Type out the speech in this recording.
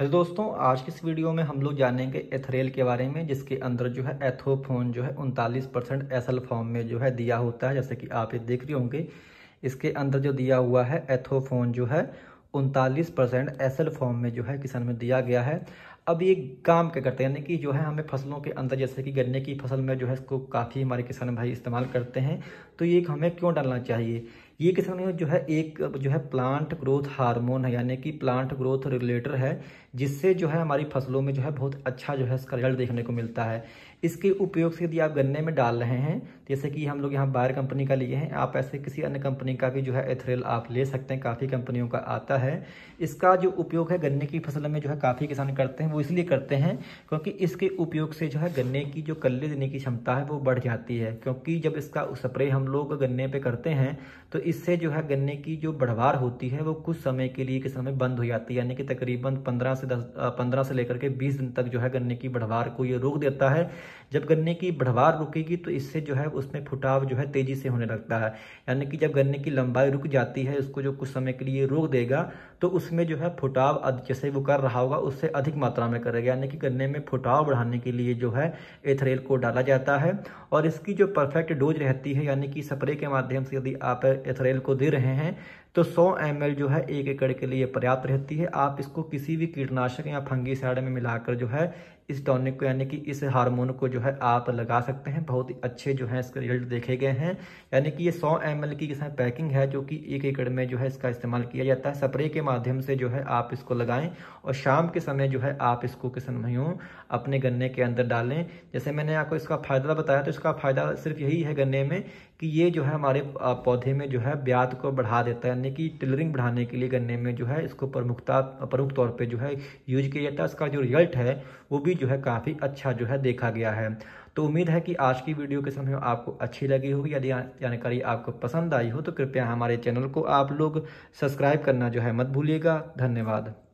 hello दोस्तों आज की इस वीडियो में हम लोग जानेंगे एथरेल के बारे में जिसके अंदर जो है एथोफोन जो है उनतालीस परसेंट एसल फॉर्म में जो है दिया होता है जैसे कि आप ये देख रहे होंगे इसके अंदर जो दिया हुआ है एथोफोन जो है उनतालीस परसेंट एसल फॉर्म में जो है किसान में दिया गया है अब ये काम क्या करते हैं यानी कि जो है हमें फसलों के अंदर जैसे कि गन्ने की फसल में जो है इसको काफ़ी हमारे किसान भाई इस्तेमाल करते हैं तो ये हमें क्यों डालना चाहिए ये किसान जो है एक जो है प्लांट ग्रोथ हार्मोन है यानी कि प्लांट ग्रोथ रेगुलेटर है जिससे जो है हमारी फसलों में जो है बहुत अच्छा जो है इसका रिजल्ट देखने को मिलता है इसके उपयोग से यदि आप गन्ने में डाल रहे हैं जैसे कि हम लोग यहाँ बायर कंपनी का लिए हैं आप ऐसे किसी अन्य कंपनी का भी जो है एथरेल आप ले सकते हैं काफ़ी कंपनियों का आता है इसका जो उपयोग है गन्ने की फसल में जो है काफ़ी किसान करते हैं वो इसलिए करते हैं क्योंकि इसके उपयोग से जो है गन्ने की जो कल्ले देने की क्षमता है वो बढ़ जाती है क्योंकि जब इसका स्प्रे हम लोग गन्ने पर करते हैं तो इससे जो है गन्ने की जो बढ़वार होती है वो कुछ समय के लिए किसान में बंद हो जाती है यानी कि तकरीबन पंद्रह से दस पंद्रह से लेकर के बीस दिन तक जो है गन्ने की बढ़वार को ये रोक देता है जब गन्ने की बढ़वार रुकेगी तो इससे जो है उसमें फुटाव जो है तेज़ी से होने लगता है यानी कि जब गन्ने की लंबाई रुक जाती है उसको जो कुछ समय के लिए रोक देगा तो उसमें जो है फुटाव जैसे वो कर रहा होगा उससे अधिक मात्रा में करेगा यानी कि गन्ने में फुटाव बढ़ाने के लिए जो है एथरेल को डाला जाता है और इसकी जो परफेक्ट डोज रहती है यानी कि स्प्रे के माध्यम से यदि आप एथरेल को दे रहे हैं तो 100 एम जो है एक एकड़ के लिए पर्याप्त रहती है आप इसको किसी भी कीटनाशक या फंगीसाइड में मिलाकर जो है इस टॉनिक को यानी कि इस हार्मोन को जो है आप लगा सकते हैं बहुत ही अच्छे जो है इसके रिजल्ट देखे गए हैं यानी कि ये 100 एम की किसान पैकिंग है जो कि एक एकड़ में जो है इसका इस्तेमाल किया जाता है स्प्रे के माध्यम से जो है आप इसको लगाएं और शाम के समय जो है आप इसको किसान भयों अपने गन्ने के अंदर डालें जैसे मैंने आपको इसका फ़ायदा बताया तो इसका फ़ायदा सिर्फ यही है गन्ने में कि ये जो है हमारे पौधे में जो है ब्याज को बढ़ा देता है यानी कि टेलरिंग बढ़ाने के लिए गन्ने में जो है इसको प्रमुखता प्रमुख तौर पे जो है यूज किया जाता है इसका जो रिजल्ट है वो भी जो है काफ़ी अच्छा जो है देखा गया है तो उम्मीद है कि आज की वीडियो के समय आपको अच्छी लगी होगी यदि जानकारी आपको पसंद आई हो तो कृपया हमारे चैनल को आप लोग सब्सक्राइब करना जो है मत भूलिएगा धन्यवाद